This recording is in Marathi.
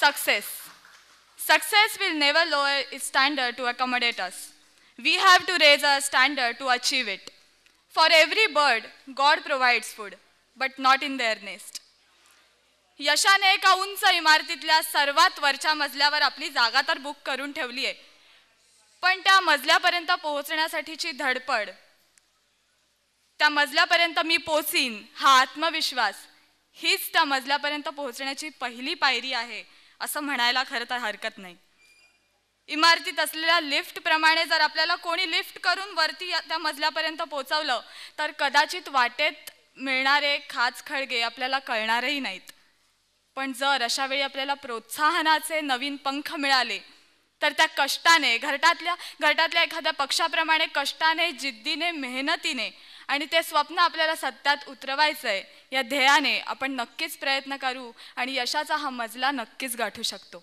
Success. Success will never lower its standard to accommodate us. We have to raise our standard to achieve it. For every bird, God provides food, but not in their nest. यशाने एका उंच इमारतीतल्या सर्वात वरच्या मजल्यावर आपली जागा तर बुक करून ठेवली आहे पण त्या मजल्यापर्यंत पोहोचण्यासाठीची धडपड त्या मजल्यापर्यंत मी पोचीन हा आत्मविश्वास हीच त्या मजल्यापर्यंत पोहोचण्याची पहिली पायरी आहे असं म्हणायला खरं तर हरकत नाही इमारतीत असलेल्या लिफ्टप्रमाणे जर आपल्याला कोणी लिफ्ट करून वरती त्या मजल्यापर्यंत पोचवलं तर कदाचित वाटेत मिळणारे खाच खळगे आपल्याला कळणारही नाहीत पण जर अशावेळी आपल्याला प्रोत्साहनाचे नवीन पंख मिळाले तर त्या कष्टाने घरटातल्या घरटातल्या एखाद्या पक्षाप्रमाणे कष्टाने जिद्दीने मेहनतीने आणि ते स्वप्न आपल्याला सत्यात उतरवायचं आहे या ध्येयाने आपण नक्कीच प्रयत्न करू आणि यशाचा हा मजला नक्कीच गाठू शकतो